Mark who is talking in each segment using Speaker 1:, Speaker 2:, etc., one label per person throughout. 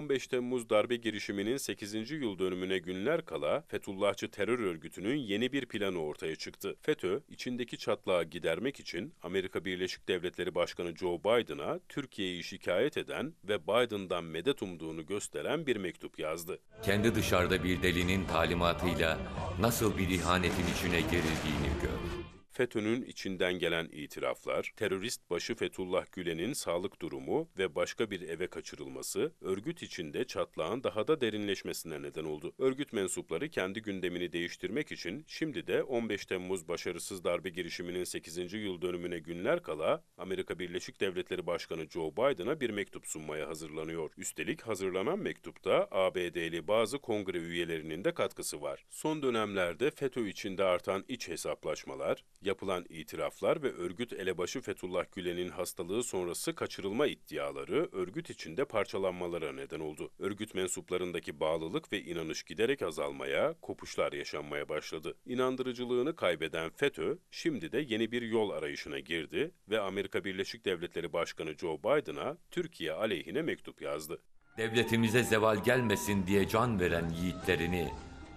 Speaker 1: 15 Temmuz darbe girişiminin 8. yıl dönümüne günler kala Fethullahçı terör örgütünün yeni bir planı ortaya çıktı. FETÖ, içindeki çatlağı gidermek için Amerika Birleşik Devletleri Başkanı Joe Biden'a Türkiye'yi şikayet eden ve Biden'dan medet umduğunu gösteren bir mektup yazdı.
Speaker 2: Kendi dışarıda bir delinin talimatıyla nasıl bir ihanetin içine gerildiğini gör.
Speaker 1: FETÖ'nün içinden gelen itiraflar, terörist başı Fethullah Gülen'in sağlık durumu ve başka bir eve kaçırılması, örgüt içinde çatlağın daha da derinleşmesine neden oldu. Örgüt mensupları kendi gündemini değiştirmek için şimdi de 15 Temmuz başarısız darbe girişiminin 8. yıl dönümüne günler kala Amerika Birleşik Devletleri Başkanı Joe Biden'a bir mektup sunmaya hazırlanıyor. Üstelik hazırlanan mektupta ABD'li bazı kongre üyelerinin de katkısı var. Son dönemlerde FETÖ içinde artan iç hesaplaşmalar, Yapılan itiraflar ve örgüt elebaşı Fethullah Gülen'in hastalığı sonrası kaçırılma iddiaları örgüt içinde parçalanmalara neden oldu. Örgüt mensuplarındaki bağlılık ve inanış giderek azalmaya, kopuşlar yaşanmaya başladı. İnandırıcılığını kaybeden FETÖ şimdi de yeni bir yol arayışına girdi ve Amerika Birleşik Devletleri Başkanı Joe Biden'a Türkiye aleyhine mektup yazdı.
Speaker 2: Devletimize zeval gelmesin diye can veren yiğitlerini,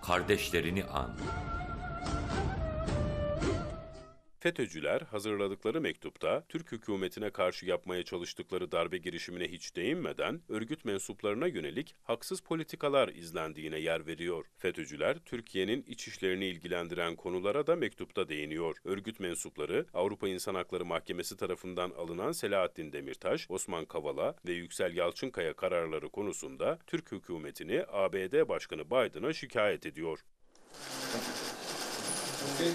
Speaker 2: kardeşlerini an.
Speaker 1: FETÖ'cüler hazırladıkları mektupta Türk hükümetine karşı yapmaya çalıştıkları darbe girişimine hiç değinmeden örgüt mensuplarına yönelik haksız politikalar izlendiğine yer veriyor. FETÖ'cüler Türkiye'nin iç işlerini ilgilendiren konulara da mektupta değiniyor. Örgüt mensupları Avrupa İnsan Hakları Mahkemesi tarafından alınan Selahattin Demirtaş, Osman Kavala ve Yüksel Yalçınkaya kararları konusunda Türk hükümetini ABD Başkanı Biden'a şikayet ediyor. Okay.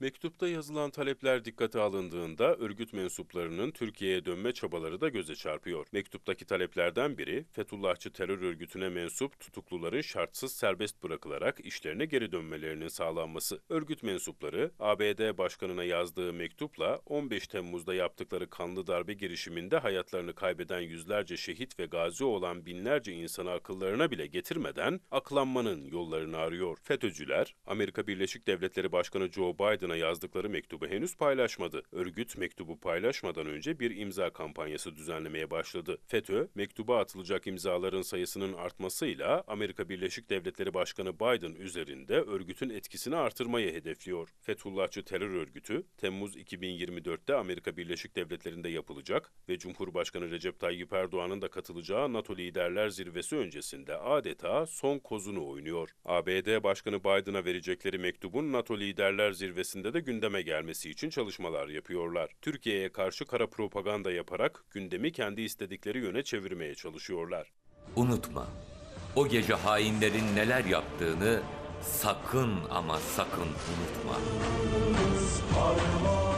Speaker 1: Mektupta yazılan talepler dikkate alındığında örgüt mensuplarının Türkiye'ye dönme çabaları da göze çarpıyor. Mektuptaki taleplerden biri Fethullahçı terör örgütüne mensup tutukluların şartsız serbest bırakılarak işlerine geri dönmelerinin sağlanması. Örgüt mensupları ABD Başkanı'na yazdığı mektupla 15 Temmuz'da yaptıkları kanlı darbe girişiminde hayatlarını kaybeden yüzlerce şehit ve gazi olan binlerce insanı akıllarına bile getirmeden aklanmanın yollarını arıyor. FETÖ'cüler, Amerika Birleşik Devletleri Başkanı Joe Biden adına yazdıkları mektubu henüz paylaşmadı. Örgüt mektubu paylaşmadan önce bir imza kampanyası düzenlemeye başladı. FETÖ, mektuba atılacak imzaların sayısının artmasıyla Amerika Birleşik Devletleri Başkanı Biden üzerinde örgütün etkisini artırmayı hedefliyor. Fethullahçı terör örgütü, Temmuz 2024'te Amerika Birleşik Devletleri'nde yapılacak ve Cumhurbaşkanı Recep Tayyip Erdoğan'ın da katılacağı NATO Liderler Zirvesi öncesinde adeta son kozunu oynuyor. ABD Başkanı Biden'a verecekleri mektubun NATO Liderler Zirvesi sayesinde de gündeme gelmesi için çalışmalar yapıyorlar. Türkiye'ye karşı kara propaganda yaparak gündemi kendi istedikleri yöne çevirmeye
Speaker 2: çalışıyorlar. Unutma, o gece hainlerin neler yaptığını sakın ama sakın unutma. Sarma.